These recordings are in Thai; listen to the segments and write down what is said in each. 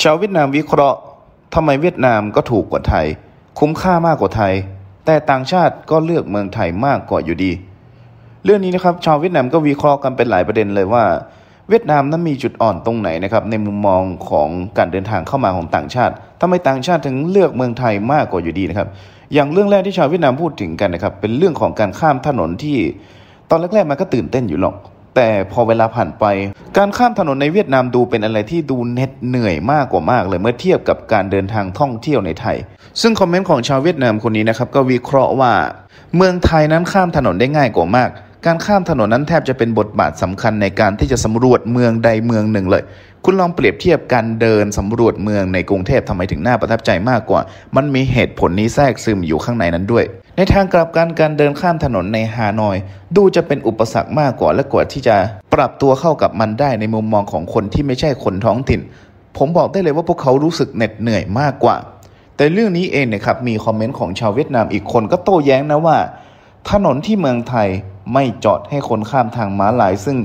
ชาวเวียดนามวิเคราะห์ทำไมเวียดนามก็ถูกกว่าไทย คุ้มค่ามากกว่าไทย แต่ต่างชาติก็เลือกเมืองไทยมากกว่าอยู่ดี เรื่องนี้นะครับชาวเวียดนามก็วิเคราะห์กันเป็นหลายประเด็นเลยว่า เวียดนามนั้นมีจุดอ่อนตรงไหนนะครับในมุมมองของการเดินทางเข้ามาของต่างชาติทำไมต่างชาติถึงเลือกเมืองไทยมากกว่าอยู่ดีนะครับ อย่างเรื่องแรกที่ชาวเวียดนามพูดถึงกันนะครับเป็นเรื่องของการข้ามถนนที่ ตอนแรกๆมันก็ตื่นเต้นอยู่หรอกแต่พอเวลาผ่านไป การข้ามถนนในเวียดนามดูเป็นอะไรที่ดูเน็ดเหนื่อยมากกว่ามาก เลยเมื่อเทียบกับการเดินทางท่องเที่ยวในไทย ซึ่งคอมเมนต์ของชาวเวียดนามคนนี้นะครับก็วิเคราะห์ว่า เมืองไทยนั้นข้ามถนนได้ง่ายกว่ามาก การข้ามถนนนั้นแทบจะเป็นบทบาทสำคัญในการที่จะสำรวจเมืองใดเมืองหนึ่งเลย คุณลองเปรียบเทียบการเดินสำรวจเมืองในกรุงเทพทำไมถึงน่าประทับใจมากกว่า มันมีเหตุผลนี้แทรกซึมอยู่ข้างในนั้นด้วยในทางกลับกันการเดินข้ามถนนในฮานอย ดูจะเป็นอุปสรรคมากกว่าและกว่าที่จะปรับตัวเข้ากับมันได้ในมุมมองของคนที่ไม่ใช่คนท้องถิ่น ผมบอกได้เลยว่าพวกเขารู้สึกเหน็ดเหนื่อยมากกว่า แต่เรื่องนี้เองเนะครับมีคอมเมนต์ของชาวเวียดนามอีกคนก็โต้แย้งนะว่า ถนนที่เมืองไทยไม่จอดให้คนข้ามทางม้าลายซึ่ง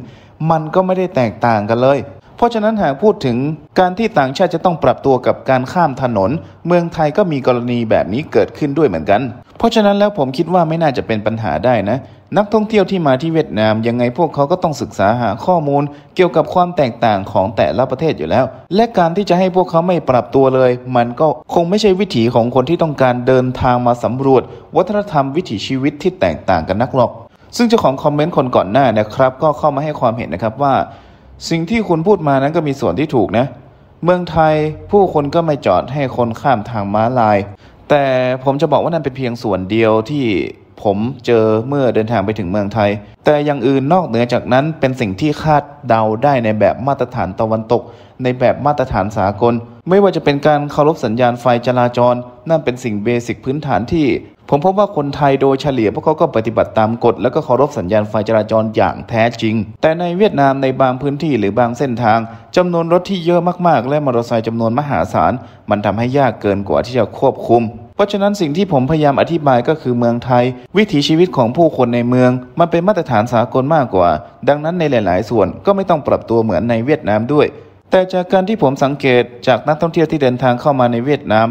มันก็ไม่ได้แตกต่างกันเลยเพราะฉะนั้นหากพูดถึงการที่ต่างชาติจะต้องปรับตัวกับการข้ามถนน เมืองไทยก็มีกรณีแบบนี้เกิดขึ้นด้วยเหมือนกัน เพราะฉะนั้นแล้วผมคิดว่าไม่น่าจะเป็นปัญหาได้นะ นักท่องเที่ยวที่มาที่เวียดนาม ยังไงพวกเขาก็ต้องศึกษาหาข้อมูล เกี่ยวกับความแตกต่างของแต่ละประเทศอยู่แล้ว และการที่จะให้พวกเขาไม่ปรับตัวเลย มันก็คงไม่ใช่วิถีของคนที่ต้องการเดินทางมาสำรวจ วัฒนธรรมวิถีชีวิตที่แตกต่างกันนักหรอก ซึ่งเจ้าของคอมเมนต์คนก่อนหน้านะครับ ก็เข้ามาให้ความเห็นนะครับว่าสิ่งที่คุณพูดมานั้นก็มีส่วนที่ถูกนะ เมืองไทยผู้คนก็ไม่จอดให้คนข้ามทางม้าลาย แต่ผมจะบอกว่านั่นเป็นเพียงส่วนเดียวที่ผมเจอเมื่อเดินทางไปถึงเมืองไทย แต่อย่างอื่นนอกเหนือจากนั้นเป็นสิ่งที่คาดเดาได้ในแบบมาตรฐานตะวันตก ในแบบมาตรฐานสากล ไม่ว่าจะเป็นการเคารพสัญญาณไฟจราจร นั่นเป็นสิ่งเบสิกพื้นฐานที่ผมพบว่าคนไทยโดยเฉลี่ยพวกเขาก็ปฏิบัติตามกฎ และก็เคารพสัญญาณไฟจราจรอย่างแท้จริง แต่ในเวียดนามในบางพื้นที่หรือบางเส้นทางจำนวนรถที่เยอะมากๆ และมอเตอร์ไซค์จำนวนมหาศาล มันทำให้ยากเกินกว่าที่จะควบคุม เพราะฉะนั้นสิ่งที่ผมพยายามอธิบายก็คือเมืองไทย วิถีชีวิตของผู้คนในเมือง มันเป็นมาตรฐานสากลมากกว่า ดังนั้นในหลาย ๆ ส่วนก็ไม่ต้องปรับตัวเหมือนในเวียดนามด้วย แต่จากการที่ผมสังเกตจากนักท่องเที่ยวที่เดินทางเข้ามาในเวียดนาม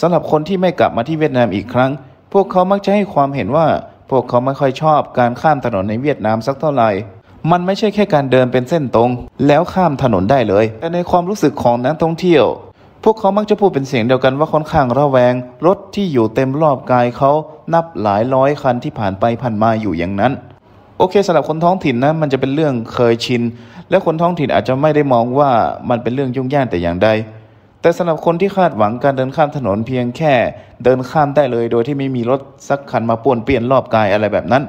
สำหรับคนที่ไม่กลับมาที่เวียดนามอีกครั้งพวกเขามักจะให้ความเห็นว่า พวกเขาไม่ค่อยชอบการข้ามถนนในเวียดนามสักเท่าไหร่ มันไม่ใช่แค่การเดินเป็นเส้นตรง แล้วข้ามถนนได้เลย แต่ในความรู้สึกของนักท่องเที่ยว พวกเขามักจะพูดเป็นเสียงเดียวกันว่าค่อนข้างระแวงรถที่อยู่เต็มรอบกายเขานับหลายร้อยคันที่ผ่านไปผ่านมาอยู่อย่างนั้น โอเคสำหรับคนท้องถิ่นนะมันจะเป็นเรื่องเคยชินและคนท้องถิ่นอาจจะไม่ได้มองว่ามันเป็นเรื่องยุ่งยากแต่อย่างใดแต่สำหรับคนที่คาดหวังการเดินข้ามถนนเพียงแค่ เดินข้ามได้เลยโดยที่ไม่มีรถสักคันมาป่วนเปลี่ยนรอบกายอะไรแบบนั้น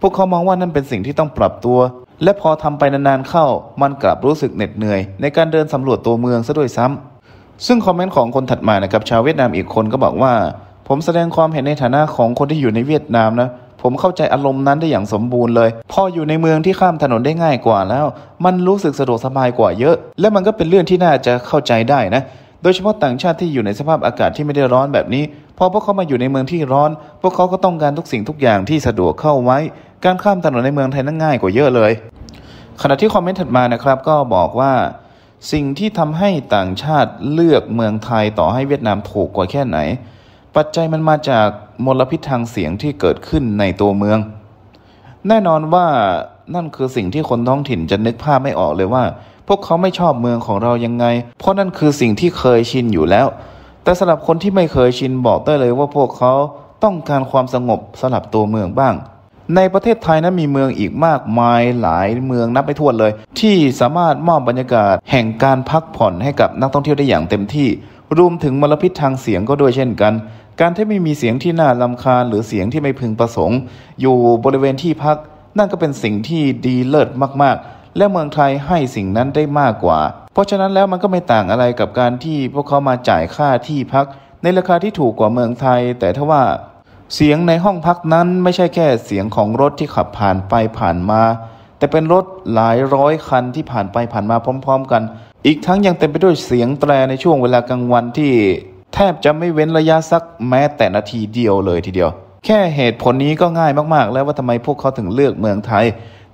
พวกเขามองว่านั่นเป็นสิ่งที่ต้องปรับตัว และพอทำไปนานๆเข้ามันกลับรู้สึกเหน็ดเหนื่อย ในการเดินสำรวจตัวเมืองซะด้วยซ้ำ ซึ่งคอมเมนต์ของคนถัดมานะครับชาวเวียดนามอีกคนก็บอกว่า ผมแสดงความเห็นในฐานะของคนที่อยู่ในเวียดนามนะ ผมเข้าใจอารมณ์นั้นได้อย่างสมบูรณ์เลยพออยู่ในเมืองที่ข้ามถนนได้ง่ายกว่าแล้ว มันรู้สึกสะดวกสบายกว่าเยอะ และมันก็เป็นเรื่องที่น่าจะเข้าใจได้นะโดยเฉพาะต่างชาติที่อยู่ในสภาพอากาศที่ไม่ได้ร้อนแบบนี้พอพวกเขามาอยู่ในเมืองที่ร้อน พวกเขาก็ต้องการทุกสิ่งทุกอย่างที่สะดวกเข้าไว้การข้ามถนนในเมืองไทยนั้นง่ายกว่าเยอะเลย ขณะที่คอมเมนต์ถัดมานะครับ ก็บอกว่า สิ่งที่ทำให้ต่างชาติเลือกเมืองไทยต่อให้เวียดนามถูกกว่าแค่ไหน ปัจจัยมันมาจากมลพิษทางเสียงที่เกิดขึ้นในตัวเมือง แน่นอนว่านั่นคือสิ่งที่คนท้องถิ่นจะนึกภาพไม่ออกเลยว่าพวกเขาไม่ชอบเมืองของเรายังไง เพราะนั่นคือสิ่งที่เคยชินอยู่แล้ว แต่สำหรับคนที่ไม่เคยชินบอกได้เลยว่าพวกเขาต้องการความสงบสำหรับตัวเมืองบ้าง ในประเทศไทยนั้นมีเมืองอีกมากมายหลายเมืองนับไม่ถ้วนเลย ที่สามารถมอบบรรยากาศ แห่งการพักผ่อนให้กับนักท่องเที่ยวได้อย่างเต็มที่ รวมถึงมลพิษทางเสียงก็ด้วยเช่นกัน การที่ไม่มีเสียงที่น่าลำคาญหรือเสียงที่ไม่พึงประสงค์ อยู่บริเวณที่พัก นั่นก็เป็นสิ่งที่ดีเลิศมาก ๆและเมืองไทยให้สิ่งนั้นได้มากกว่า เพราะฉะนั้นแล้วมันก็ไม่ต่างอะไรกับการที่พวกเขามาจ่ายค่าที่พัก ในราคาที่ถูกกว่าเมืองไทย แต่ถ้าว่า เสียงในห้องพักนั้นไม่ใช่แค่เสียงของรถที่ขับผ่านไปผ่านมา แต่เป็นรถหลายร้อยคันที่ผ่านไปผ่านมาพร้อม ๆ กัน อีกทั้งยังเต็มไปด้วยเสียงแตรในช่วงเวลากลางวันที่ แทบจะไม่เว้นระยะสักแม้แต่นาทีเดียวเลยทีเดียว แค่เหตุผลนี้ก็ง่ายมากๆ แล้วว่าทำไมพวกเขาถึงเลือกเมืองไทย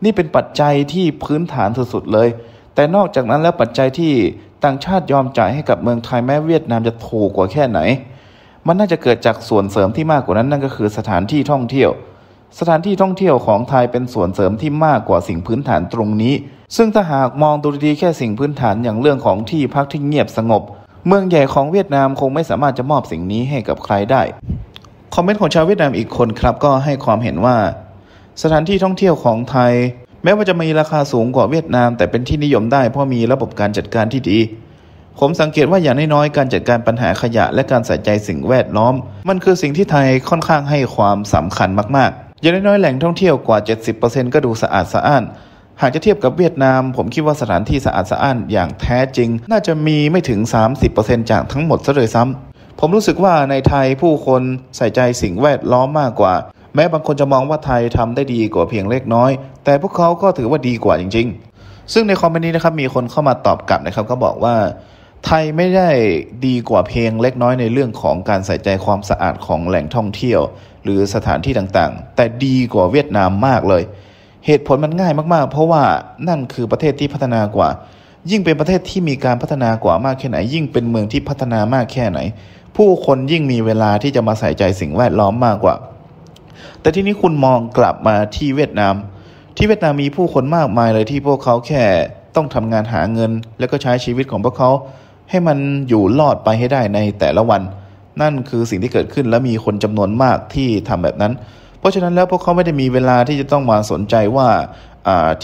นี่เป็นปัจจัยที่พื้นฐานสุดๆเลย แต่นอกจากนั้นแล้วปัจจัยที่ต่างชาติยอมจ่ายให้กับเมืองไทยแม้เวียดนามจะถูกกว่าแค่ไหน มันน่าจะเกิดจากส่วนเสริมที่มากกว่านั้นนั่นก็คือสถานที่ท่องเที่ยว สถานที่ท่องเที่ยวของไทยเป็นส่วนเสริมที่มากกว่าสิ่งพื้นฐานตรงนี้ ซึ่งถ้าหากมองดูดีๆแค่สิ่งพื้นฐานอย่างเรื่องของที่พักที่เงียบสงบ เมืองใหญ่ของเวียดนามคงไม่สามารถจะมอบสิ่งนี้ให้กับใครได้ คอมเมนต์ของชาวเวียดนามอีกคนครับก็ให้ความเห็นว่าสถานที่ท่องเที่ยวของไทย แม้ว่าจะมีราคาสูงกว่าเวียดนาม แต่เป็นที่นิยมได้เพราะมีระบบการจัดการที่ดี ผมสังเกตว่าอย่างน้อยๆการจัดการปัญหาขยะ และการใส่ใจสิ่งแวดล้อม มันคือสิ่งที่ไทยค่อนข้างให้ความสำคัญมากๆอย่างน้อยๆแหล่งท่องเที่ยวกว่า 70%ก็ดูสะอาดสะอ้านหากจะเทียบกับเวียดนาม ผมคิดว่าสถานที่สะอาดสะอ้านอย่างแท้จริง น่าจะมีไม่ถึง 30%จากทั้งหมดซะเลยซ้ำ ผมรู้สึกว่าในไทยผู้คนใส่ใจสิ่งแวดล้อมมากกว่าแม้บางคนจะมองว่าไทยทำได้ดีกว่าเพียงเล็กน้อย แต่พวกเขาก็ถือว่าดีกว่าจริงๆ ซึ่งในคอมเมนต์นี้นะครับ มีคนเข้ามาตอบกลับนะครับก็บอกว่า ไทยไม่ได้ดีกว่าเพียงเล็กน้อยในเรื่องของการใส่ใจความสะอาดของแหล่งท่องเที่ยว หรือสถานที่ต่างๆ แต่ดีกว่าเวียดนามมากเลย เหตุผลมันง่ายมากๆ เพราะว่านั่นคือประเทศที่พัฒนากว่า ยิ่งเป็นประเทศที่มีการพัฒนากว่ามากแค่ไหน ยิ่งเป็นเมืองที่พัฒนามากแค่ไหน ผู้คนยิ่งมีเวลาที่จะมาใส่ใจสิ่งแวดล้อมมากกว่าแต่ที่นี้คุณมองกลับมาที่เวียดนามที่เวียดนามมีผู้คนมากมายเลยที่พวกเขาแค่ต้องทำงานหาเงิน แล้วก็ใช้ชีวิตของพวกเขา ให้มันอยู่รอดไปให้ได้ในแต่ละวัน นั่นคือสิ่งที่เกิดขึ้นและมีคนจำนวนมากที่ทำแบบนั้น เพราะฉะนั้นแล้วพวกเขาไม่ได้มีเวลาที่จะต้องมาสนใจว่า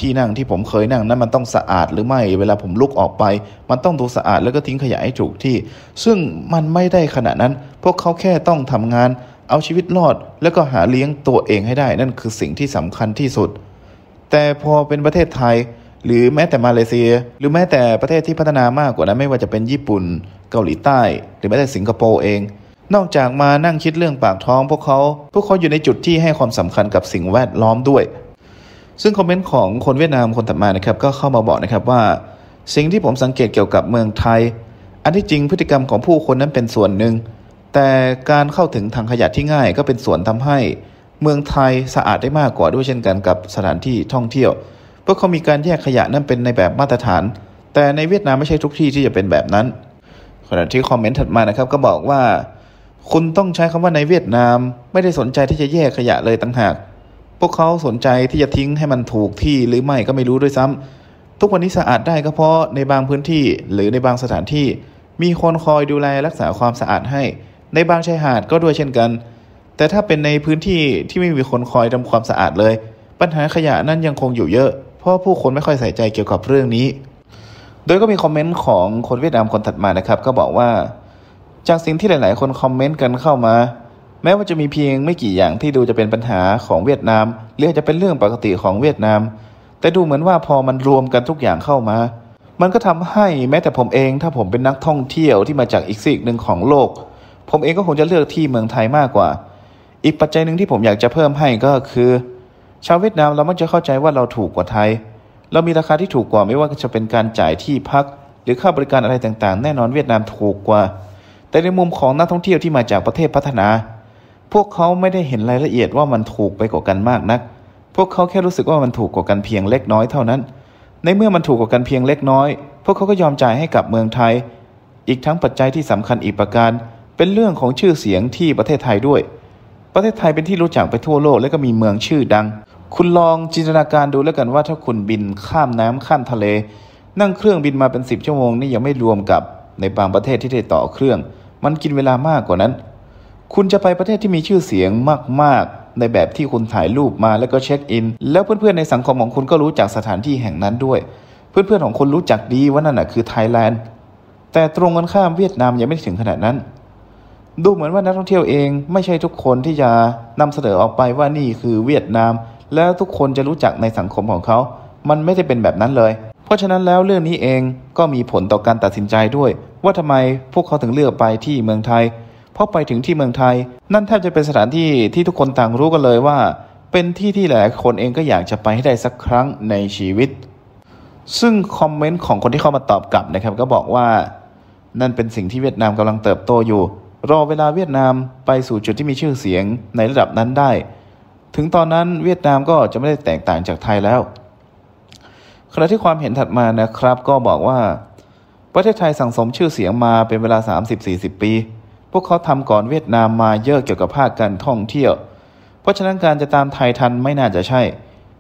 ที่นั่งที่ผมเคยนั่ง นั้นมันต้องสะอาดหรือไม่เวลาผมลุกออกไป มันต้องดูสะอาดแล้วก็ทิ้งขยะให้ถูกที่ ซึ่งมันไม่ได้ขณะนั้น พวกเขาแค่ต้องทำงานเอาชีวิตรอดแล้วก็หาเลี้ยงตัวเองให้ได้นั่นคือสิ่งที่สำคัญที่สุด แต่พอเป็นประเทศไทย หรือแม้แต่มาเลเซีย หรือแม้แต่ประเทศที่พัฒนามากกว่านั้นไม่ว่าจะเป็นญี่ปุ่น เกาหลีใต้ หรือแม้แต่สิงคโปร์เอง นอกจากมานั่งคิดเรื่องปากท้องพวกเขา พวกเขาอยู่ในจุดที่ให้ความสำคัญกับสิ่งแวดล้อมด้วย ซึ่งคอมเมนต์ของคนเวียดนามคนถัดมานะครับก็เข้ามาบอกนะครับว่า สิ่งที่ผมสังเกตเกี่ยวกับเมืองไทย อันที่จริงพฤติกรรมของผู้คนนั้นเป็นส่วนหนึ่งแต่การเข้าถึง ทางขยะที่ง่าย ก็เป็นส่วนทำให้ เมืองไทยสะอาดได้มากกว่าด้วยเช่นกันกับสถานที่ท่องเที่ยวเพราะเขามีการแยกขยะนั่นเป็นในแบบมาตรฐาน แต่ในเวียดนามไม่ใช่ทุกที่ที่จะเป็นแบบนั้น ขณะที่คอมเมนต์ถัดมานะครับก็บอกว่าคุณต้องใช้คำว่าในเวียดนาม ไม่ได้สนใจที่จะแยกขยะเลยต่างหากพวกเขาสนใจที่จะทิ้งให้มันถูกที่หรือไม่ก็ไม่รู้ด้วยซ้ำ ทุกวันนี้สะอาดได้ก็เพราะในบางพื้นที่ หรือในบางสถานที่ มีคนคอยดูแลรักษาความสะอาดให้ในบางชายหาดก็ด้วยเช่นกัน แต่ถ้าเป็นในพื้นที่ที่ไม่มีคนคอยทำความสะอาดเลย ปัญหาขยะนั้นยังคงอยู่เยอะ เพราะผู้คนไม่ค่อยใส่ใจเกี่ยวกับเรื่องนี้ โดยก็มีคอมเมนต์ของคนเวียดนามคนถัดมานะครับ ก็บอกว่า จากสิ่งที่หลายๆ คนคอมเมนต์กันเข้ามา แม้ว่าจะมีเพียงไม่กี่อย่างที่ดูจะเป็นปัญหาของเวียดนามหรืออาจจะเป็นเรื่องปกติของเวียดนาม แต่ดูเหมือนว่าพอมันรวมกันทุกอย่างเข้ามา มันก็ทำให้แม้แต่ผมเองถ้าผมเป็นนักท่องเที่ยวที่มาจากอีกซีกหนึ่งของโลกผมเองก็คงจะเลือกที่เมืองไทยมากกว่า อีกปัจจัยหนึ่งที่ผมอยากจะเพิ่มให้ก็คือ ชาวเวียดนามเรามักจะเข้าใจว่าเราถูกกว่าไทย เรามีราคาที่ถูกกว่าไม่ว่าจะเป็นการจ่ายที่พัก หรือค่าบริการอะไรต่างๆ แน่นอนเวียดนามถูกกว่า แต่ในมุมของนักท่องเที่ยวที่มาจากประเทศพัฒนา พวกเขาไม่ได้เห็นรายละเอียดว่ามันถูกไปกว่ากันมากนัก พวกเขาแค่รู้สึกว่ามันถูกกว่ากันเพียงเล็กน้อยเท่านั้น ในเมื่อมันถูกกว่ากันเพียงเล็กน้อย พวกเขาก็ยอมจ่ายให้กับเมืองไทย อีกทั้งปัจจัยที่สำคัญอีกประการเป็นเรื่องของชื่อเสียงที่ประเทศไทยด้วย ประเทศไทยเป็นที่รู้จักไปทั่วโลกและก็มีเมืองชื่อดัง คุณลองจินตนาการดูแล้วกันว่าถ้าคุณบินข้ามน้ำข้ามทะเล นั่งเครื่องบินมาเป็น 10 ชั่วโมงนี่ยังไม่รวมกับในบางประเทศที่ได้ต่อเครื่อง มันกินเวลามากกว่านั้น คุณจะไปประเทศที่มีชื่อเสียงมาก ๆ ในแบบที่คุณถ่ายรูปมาแล้วก็เช็คอิน แล้วเพื่อน ๆ ในสังคมของคุณก็รู้จักสถานที่แห่งนั้นด้วย เพื่อน ๆ ของคุณรู้จักดีว่านั่นน่ะคือไทยแลนด์ แต่ตรงกันข้ามเวียดนามยังไม่ถึงขนาดนั้นดูเหมือนว่านักท่องเที่ยวเองไม่ใช่ทุกคนที่จะนำเสนอออกไปว่านี่คือเวียดนาม แล้วทุกคนจะรู้จักในสังคมของเขา มันไม่ได้เป็นแบบนั้นเลย เพราะฉะนั้นแล้วเรื่องนี้เองก็มีผลต่อการตัดสินใจด้วย ว่าทำไมพวกเขาถึงเลือกไปที่เมืองไทย เพราะไปถึงที่เมืองไทย นั่นแทบจะเป็นสถานที่ที่ทุกคนต่างรู้กันเลยว่า เป็นที่ที่หลายคนเองก็อยากจะไปให้ได้สักครั้งในชีวิต ซึ่งคอมเมนต์ของคนที่เข้ามาตอบกลับนะครับก็บอกว่า นั่นเป็นสิ่งที่เวียดนามกำลังเติบโตอยู่รอเวลาเวียดนามไปสู่จุดที่มีชื่อเสียงในระดับนั้นได้ ถึงตอนนั้นเวียดนามก็จะไม่ได้แตกต่างจากไทยแล้ว ขณะที่ความเห็นถัดมานะครับก็บอกว่า ประเทศไทยสั่งสมชื่อเสียงมาเป็นเวลา 30-40 ปี พวกเขาทำก่อนเวียดนามมาเยอะเกี่ยวกับภาคการท่องเที่ยว เพราะฉะนั้นการจะตามไทยทันไม่น่าจะใช่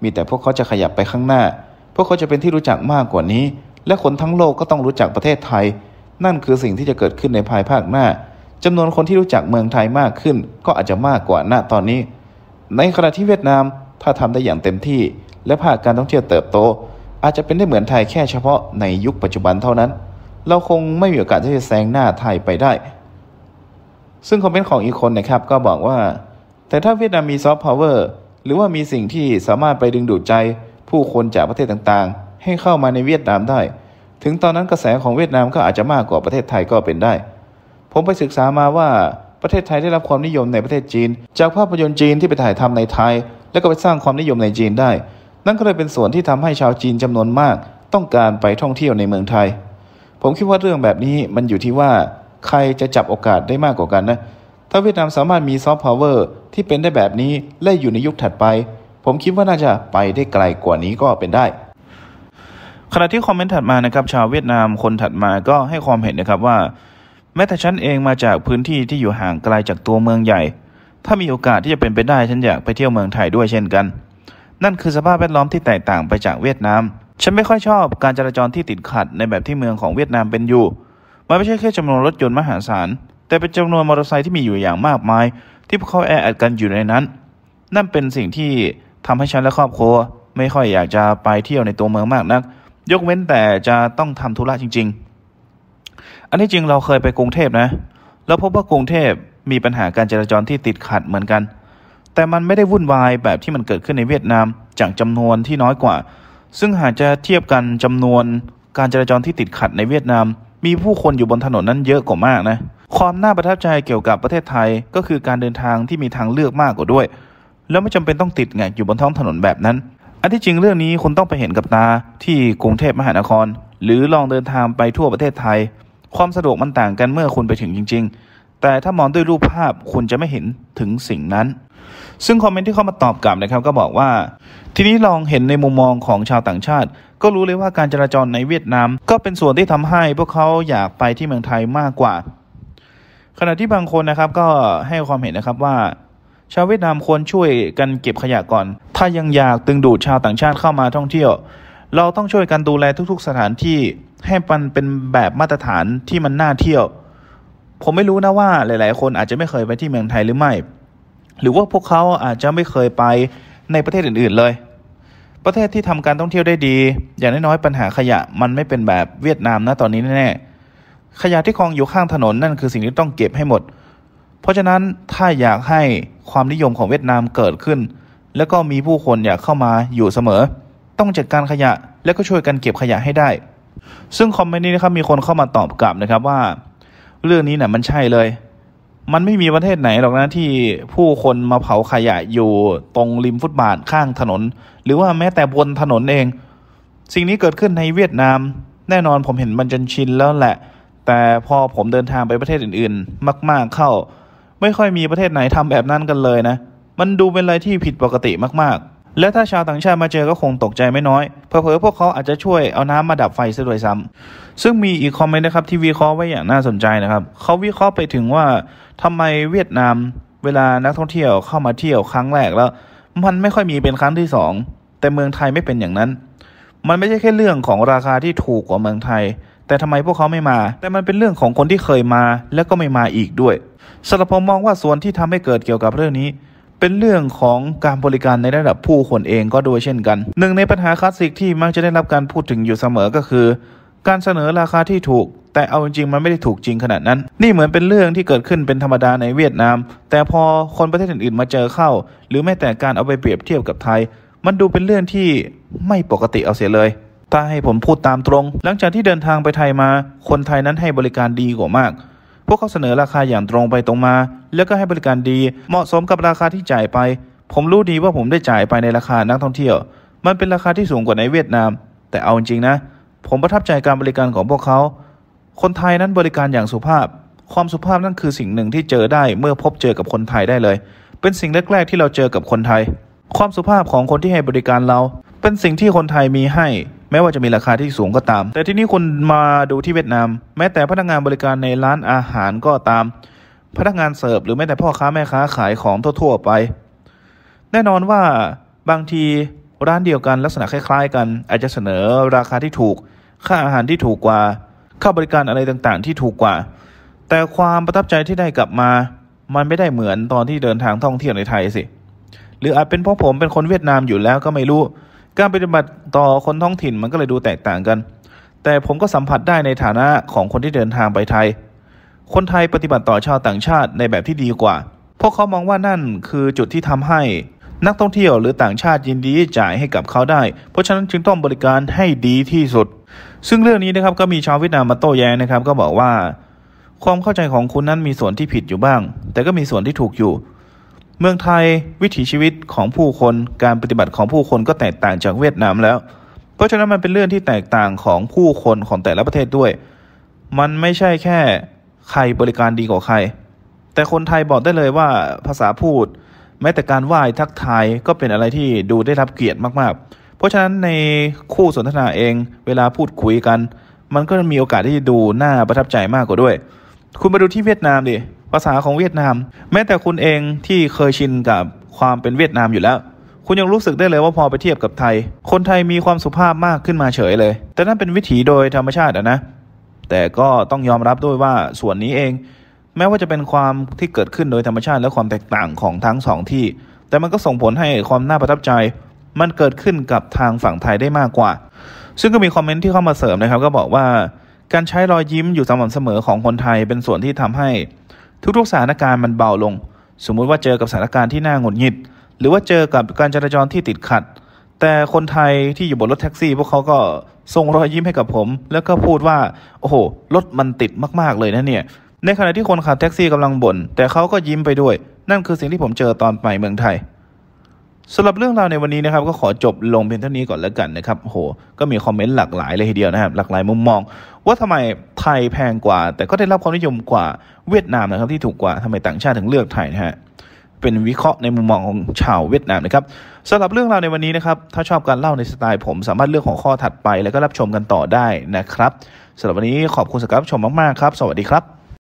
มีแต่พวกเขาจะขยับไปข้างหน้า พวกเขาจะเป็นที่รู้จักมากกว่านี้ และคนทั้งโลกก็ต้องรู้จักประเทศไทย นั่นคือสิ่งที่จะเกิดขึ้นในภายภาคหน้าจำนวนคนที่รู้จักเมืองไทยมากขึ้นก็อาจจะมากกว่าณตอนนี้ ในขณะที่เวียดนามถ้าทำได้อย่างเต็มที่ และภาคการท่องเที่ยวเติบโต อาจจะเป็นได้เหมือนไทยแค่เฉพาะในยุคปัจจุบันเท่านั้น เราคงไม่มีโอกาสที่จะแซงหน้าไทยไปได้ ซึ่งคอมเมนต์ของอีกคนนะครับก็บอกว่า แต่ถ้าเวียดนามมีซอฟต์พาวเวอร์หรือว่ามีสิ่งที่สามารถไปดึงดูดใจ ผู้คนจากประเทศต่างๆ ให้เข้ามาในเวียดนามได้ ถึงตอนนั้นกระแสของเวียดนามก็อาจจะมากกว่าประเทศไทยก็เป็นได้ผมไปศึกษามาว่าประเทศไทยได้รับความนิยมในประเทศจีน จากภาพยนตร์จีนที่ไปถ่ายทำในไทย แล้วก็ไปสร้างความนิยมในจีนได้ นั่นก็เลยเป็นส่วนที่ทำให้ชาวจีนจำนวนมาก ต้องการไปท่องเที่ยวในเมืองไทย ผมคิดว่าเรื่องแบบนี้มันอยู่ที่ว่า ใครจะจับโอกาสได้มากกว่ากันนะถ้าเวียดนามสามารถมีซอฟต์พาวเวอร์ที่เป็นได้แบบนี้และอยู่ในยุคถัดไป ผมคิดว่าน่าจะไปได้ไกลกว่านี้ก็เป็นได้ ขณะที่คอมเมนต์ถัดมานะครับ ชาวเวียดนามคนถัดมาก็ให้ความเห็นนะครับว่าแม้แต่ฉันเองมาจากพื้นที่ที่อยู่ห่างไกลาจากตัวเมืองใหญ่ ถ้ามีโอกาสที่จะเป็นไปได้ฉันอยากไปเที่ยวเมืองไทยด้วยเช่นกัน นั่นคือสภาพแวดล้อมที่แตกต่างไปจากเวียดนาม ฉันไม่ค่อยชอบการจราจรที่ติดขัดในแบบที่เมืองของเวียดนามเป็นอยู่มันไม่ใช่แค่จำนวนรถยนต์มหาศาล แต่เป็นจำนวนมอเตอร์ไซค์ที่มีอยู่อย่างมากมาย ที่พวกเขาแออัดกันอยู่ในนั้น นั่นเป็นสิ่งที่ทำให้ฉันและครอบครัวไม่ค่อยอยากจะไปเที่ยวในตัวเมืองมากนัก ยกเว้นแต่จะต้องทำธุระจริงๆอันที่จริง เราเคยไปกรุงเทพนะ แล้วพบว่ากรุงเทพมีปัญหาการจราจรที่ติดขัดเหมือนกัน แต่มันไม่ได้วุ่นวายแบบที่มันเกิดขึ้นในเวียดนามจากจำนวนที่น้อยกว่า ซึ่งหากจะเทียบกันจำนวน การจราจรที่ติดขัดในเวียดนาม มีผู้คนอยู่บนถนนนั้นเยอะกว่ามากนะ ความน่าประทับใจเกี่ยวกับประเทศไทยก็คือการเดินทางที่มีทางเลือกมากกว่าด้วย แล้วไม่จำเป็นต้องติดไงอยู่บนท้องถนนแบบนั้น อันที่จริงเรื่องนี้คนต้องไปเห็นกับตาที่กรุงเทพมหานคร หรือลองเดินทางไปทั่วประเทศไทยความสะดวกมันต่างกันเมื่อคุณไปถึงจริง ๆ แต่ถ้ามองด้วยรูปภาพคุณจะไม่เห็นถึงสิ่งนั้น ซึ่งคอมเมนต์ที่เข้ามาตอบกลับนะครับก็บอกว่า ทีนี้ลองเห็นในมุมมองของชาวต่างชาติ ก็รู้เลยว่าการจราจรในเวียดนามก็เป็นส่วนที่ทำให้พวกเขาอยากไปที่เมืองไทยมากกว่า ขณะที่บางคนนะครับก็ให้ความเห็นนะครับว่า ชาวเวียดนามควรช่วยกันเก็บขยะก่อน ถ้ายังอยากตึงดูดชาวต่างชาติเข้ามาท่องเที่ยวเราต้องช่วยกันดูแลทุกๆ สถานที่ให้มันเป็นแบบมาตรฐานที่มันน่าเที่ยว ผมไม่รู้นะว่าหลายๆคนอาจจะไม่เคยไปที่เมืองไทยหรือไม่ หรือว่าพวกเขาอาจจะไม่เคยไปในประเทศอื่น ๆเลย ประเทศที่ทำการท่องเที่ยวได้ดี อย่างน้อยๆปัญหาขยะมันไม่เป็นแบบเวียดนามนะตอนนี้แน่ๆขยะที่กองอยู่ข้างถนน นั่นคือสิ่งที่ต้องเก็บให้หมด เพราะฉะนั้นถ้าอยากให้ความนิยมของเวียดนามเกิดขึ้น แล้วก็มีผู้คนอยากเข้ามาอยู่เสมอต้องจัดการขยะและก็ช่วยกันเก็บขยะให้ได้ ซึ่งคอมเมนต์นี้นะครับมีคนเข้ามาตอบกลับนะครับว่า เรื่องนี้นะ่ะมันใช่เลย มันไม่มีประเทศไหนหรอกนะที่ ผู้คนมาเผาขยะอยู่ตรงริมฟุตบาทข้างถนน หรือว่าแม้แต่บนถนนเอง สิ่งนี้เกิดขึ้นในเวียดนาม แน่นอนผมเห็นมันจนชินแล้วแหละ แต่พอผมเดินทางไปประเทศอื่น ๆ มาก ๆเข้า ไม่ค่อยมีประเทศไหนทำแบบนั้นกันเลยนะ มันดูเป็นอะไรที่ผิดปกติมากๆและถ้าชาวต่างชาติมาเจอก็คงตกใจไม่น้อย เผลอพวกเขาอาจจะช่วยเอาน้ำมาดับไฟซะด้วยซ้ำ ซึ่งมีอีกคอมเมนต์นะครับที่วิเคราะห์ไว้อย่างน่าสนใจนะครับ เขาวิเคราะห์ไปถึงว่า ทำไมเวียดนาม เวลานักท่องเที่ยวเข้ามาเที่ยวครั้งแรกแล้ว มันไม่ค่อยมีเป็นครั้งที่ 2 แต่เมืองไทยไม่เป็นอย่างนั้น มันไม่ใช่แค่เรื่องของราคาที่ถูกกว่าเมืองไทย แต่ทำไมพวกเขาไม่มา แต่มันเป็นเรื่องของคนที่เคยมาแล้วก็ไม่มาอีกด้วยสำหรับผมมองว่าส่วนที่ทำให้เกิดเกี่ยวกับเรื่องนี้เป็นเรื่องของการบริการในระดับผู้คนเองก็ด้วยเช่นกัน หนึ่งในปัญหาคลาสสิกที่มักจะได้รับการพูดถึงอยู่เสมอก็คือ การเสนอราคาที่ถูก แต่เอาจริงๆมันไม่ได้ถูกจริงขนาดนั้น นี่เหมือนเป็นเรื่องที่เกิดขึ้นเป็นธรรมดาในเวียดนาม แต่พอคนประเทศอื่นๆ มาเจอเข้า หรือแม้แต่การเอาไปเปรียบเทียบกับไทย มันดูเป็นเรื่องที่ไม่ปกติเอาเสียเลยถ้าให้ผมพูดตามตรง หลังจากที่เดินทางไปไทยมา คนไทยนั้นให้บริการดีกว่ามากพวกเขาเสนอราคาอย่างตรงไปตรงมา แล้วก็ให้บริการดี เหมาะสมกับราคาที่จ่ายไป ผมรู้ดีว่าผมได้จ่ายไปในราคานักท่องเที่ยว มันเป็นราคาที่สูงกว่าในเวียดนาม แต่เอาจริงนะ ผมประทับใจการบริการของพวกเขา คนไทยนั้นบริการอย่างสุภาพ ความสุภาพนั่นคือสิ่งหนึ่งที่เจอได้เมื่อพบเจอกับคนไทยได้เลย เป็นสิ่งแรกๆ ที่เราเจอกับคนไทย ความสุภาพของคนที่ให้บริการเรา เป็นสิ่งที่คนไทยมีให้แม้ว่าจะมีราคาที่สูงก็ตาม แต่ที่นี่คนมาดูที่เวียดนาม แม้แต่พนักงานบริการในร้านอาหารก็ตาม พนักงานเสิร์ฟหรือแม้แต่พ่อค้าแม่ ค้าขายของทั่วๆไป แน่นอนว่าบางทีร้านเดียวกันลักษณะคล้ายๆ กัน อาจจะเสนอราคาที่ถูก ค่าอาหารที่ถูกกว่าค่าบริการอะไรต่างๆ ที่ถูกกว่า แต่ความประทับใจที่ได้กลับมา มันไม่ได้เหมือนตอนที่เดินทางท่องเที่ยวในไทยสิ หรืออาจเป็นเพราะผมเป็นคนเวียดนามอยู่แล้วก็ไม่รู้การปฏิบัติต่อคนท้องถิ่นมันก็เลยดูแตกต่างกัน แต่ผมก็สัมผัสได้ในฐานะของคนที่เดินทางไปไทย คนไทยปฏิบัติต่อชาวต่างชาติในแบบที่ดีกว่าเพราะเขามองว่านั่นคือจุดที่ทำให้ นักท่องเที่ยวหรือต่างชาติยินดีจ่ายให้กับเขาได้ เพราะฉะนั้นจึงต้องบริการให้ดีที่สุด ซึ่งเรื่องนี้นะครับก็มีชาวเวียดนามมาโต้แย้งนะครับก็บอกว่า ความเข้าใจของคุณนั้นมีส่วนที่ผิดอยู่บ้าง แต่ก็มีส่วนที่ถูกอยู่เมืองไทยวิถีชีวิตของผู้คนการปฏิบัติของผู้คนก็แตกต่างจากเวียดนามแล้วเพราะฉะนั้นมันเป็นเรื่องที่แตกต่างของผู้คนของแต่ละประเทศด้วย มันไม่ใช่แค่ใครบริการดีกว่าใคร แต่คนไทยบอกได้เลยว่าภาษาพูด แม้แต่การไหว้ทักทายก็เป็นอะไรที่ดูได้รับเกียรติมากๆ เพราะฉะนั้นในคู่สนทนาเอง เวลาพูดคุยกัน มันก็มีโอกาสที่จะดูน่าประทับใจมากกว่าด้วย คุณมาดูที่เวียดนามดิภาษาของเวียดนาม แม้แต่คุณเองที่เคยชินกับความเป็นเวียดนามอยู่แล้วคุณยังรู้สึกได้เลยว่าพอไปเทียบกับไทย คนไทยมีความสุภาพมากขึ้นมาเฉยเลย แต่นั่นเป็นวิถีโดยธรรมชาติอะนะ แต่ก็ต้องยอมรับด้วยว่าส่วนนี้เอง แม้ว่าจะเป็นความที่เกิดขึ้นโดยธรรมชาติ และความแตกต่างของทั้งสองที่แต่มันก็ส่งผลให้ความน่าประทับใจ มันเกิดขึ้นกับทางฝั่งไทยได้มากกว่า ซึ่งก็มีคอมเมนต์ที่เข้ามาเสริมนะครับก็บอกว่าการใช้รอยยิ้มอยู่สม่ำเสมอของคนไทยเป็นส่วนที่ทำให้ทุกๆสถานการณ์มันเบาลง สมมุติว่าเจอกับสถานการณ์ที่น่าหงุดหงิด หรือว่าเจอกับการจราจรที่ติดขัด แต่คนไทยที่อยู่บนรถแท็กซี่พวกเขาก็ส่งรอยยิ้มให้กับผม แล้วก็พูดว่า โอ้โห รถมันติดมากๆเลยนะเนี่ย ในขณะที่คนขับแท็กซี่กำลังบน่น แต่เขาก็ยิ้มไปด้วย นั่นคือสิ่งที่ผมเจอตอนไปเมืองไทยสำหรับเรื่องราวในวันนี้นะครับก็ขอจบลงเพียงเท่านี้ก่อนแล้วกันนะครับ โห ก็มีคอมเมนต์หลากหลายเลยทีเดียวนะครับหลากหลายมุมมอง ว่าทำไมไทยแพงกว่า แต่ก็ได้รับความนิยมกว่าเวียดนามนะครับที่ถูกกว่าทำไมต่างชาติถึงเลือกไทยนะฮะ เป็นวิเคราะห์ในมุมมองของชาวเวียดนามนะครับสำหรับเรื่องราวในวันนี้นะครับถ้าชอบการเล่าในสไตล์ผมสามารถเลือกหัวข้อถัดไปแล้วก็รับชมกันต่อได้นะครับสำหรับวันนี้ขอบคุณสำหรับชมมากๆครับสวัสดีครับ